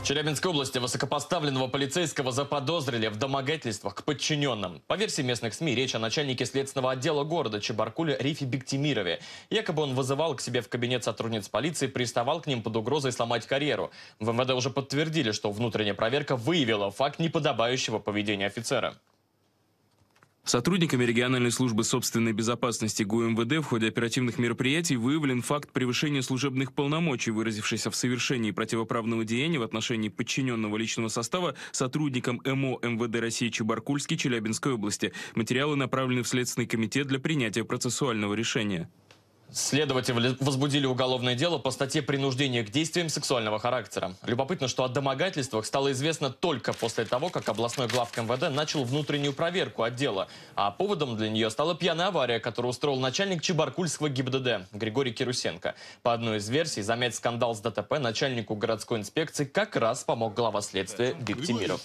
В Челябинской области высокопоставленного полицейского заподозрили в домогательствах к подчиненным. По версии местных СМИ, речь о начальнике следственного отдела города Чебаркуля Рифе Бектимирове. Якобы он вызывал к себе в кабинет сотрудниц полиции, приставал к ним под угрозой сломать карьеру. В МВД уже подтвердили, что внутренняя проверка выявила факт неподобающего поведения офицера. Сотрудниками региональной службы собственной безопасности ГУМВД в ходе оперативных мероприятий выявлен факт превышения служебных полномочий, выразившийся в совершении противоправного деяния в отношении подчиненного личного состава сотрудникам МО МВД России Чебаркульский Челябинской области. Материалы направлены в Следственный комитет для принятия процессуального решения. Следователи возбудили уголовное дело по статье «Принуждение к действиям сексуального характера». Любопытно, что о домогательствах стало известно только после того, как областной глав МВД начал внутреннюю проверку отдела. А поводом для нее стала пьяная авария, которую устроил начальник Чебаркульского ГИБДД Григорий Кирусенко. По одной из версий, замять скандал с ДТП начальнику городской инспекции как раз помог глава следствия Виктимиров.